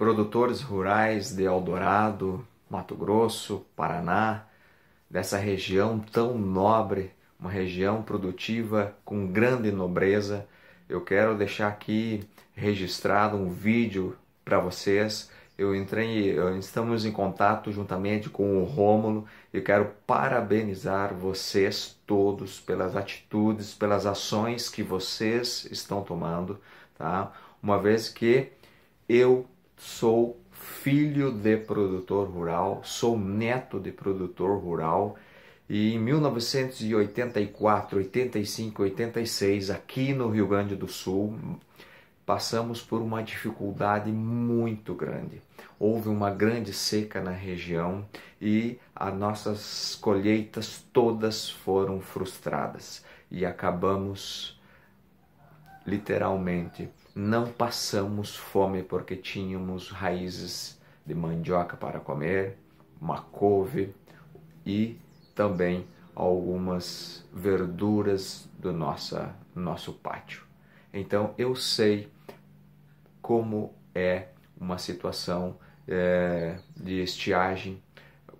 produtores rurais de Eldorado, Mato Grosso, Paraná, dessa região tão nobre, uma região produtiva com grande nobreza. Eu quero deixar aqui registrado um vídeo para vocês. Eu entrei, estamos em contato juntamente com o Rômulo e quero parabenizar vocês todos pelas atitudes, pelas ações que vocês estão tomando, tá? Uma vez que eu sou filho de produtor rural, sou neto de produtor rural. E em 1984, 85, 86, aqui no Rio Grande do Sul, passamos por uma dificuldade muito grande. Houve uma grande seca na região e as nossas colheitas todas foram frustradas e acabamos literalmente, não passamos fome porque tínhamos raízes de mandioca para comer, uma couve e também algumas verduras do nossa, nosso pátio. Então eu sei como é uma situação é, de estiagem,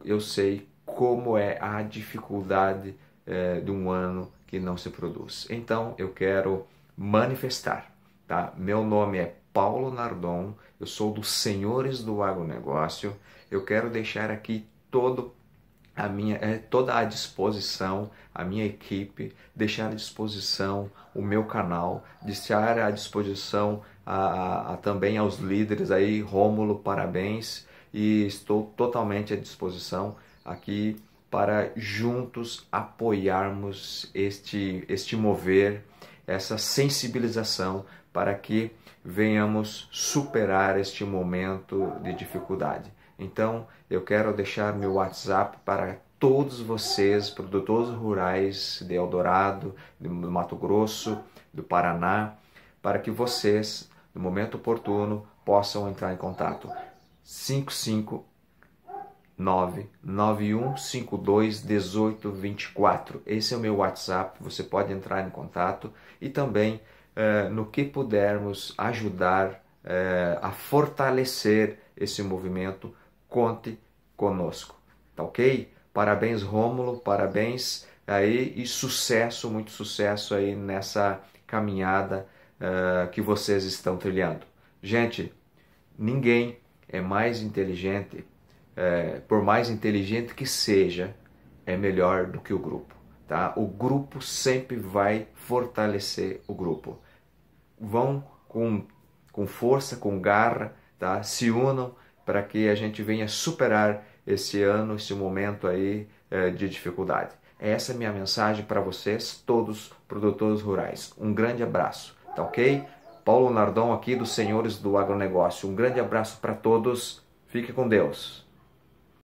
eu sei como é a dificuldade é, de um ano que não se produz. Então eu quero manifestar. Tá? Meu nome é Paulo Nardon, eu sou dos Senhores do Agronegócio. Eu quero deixar aqui todo a minha, eh, toda a disposição, a minha equipe, deixar à disposição o meu canal, deixar à disposição a, a, a, também aos líderes aí, Rômulo, parabéns, e estou totalmente à disposição aqui para juntos apoiarmos este, este mover, essa sensibilização para que venhamos superar este momento de dificuldade. Então, eu quero deixar meu WhatsApp para todos vocês, produtores rurais de Eldorado, do Mato Grosso, do Paraná, para que vocês, no momento oportuno, possam entrar em contato. 55 991521824. Esse é o meu WhatsApp, você pode entrar em contato e também eh, no que pudermos ajudar eh, a fortalecer esse movimento, conte conosco, tá ok? Parabéns Rômulo, parabéns aí e sucesso, muito sucesso aí nessa caminhada eh, que vocês estão trilhando. Gente, ninguém é mais inteligente é, por mais inteligente que seja, é melhor do que o grupo. Tá? O grupo sempre vai fortalecer o grupo. Vão com, com força, com garra, tá? se unam para que a gente venha superar esse ano, esse momento aí é, de dificuldade. Essa é a minha mensagem para vocês, todos produtores rurais. Um grande abraço, tá ok? Paulo Nardão aqui dos Senhores do Agronegócio. Um grande abraço para todos. Fique com Deus.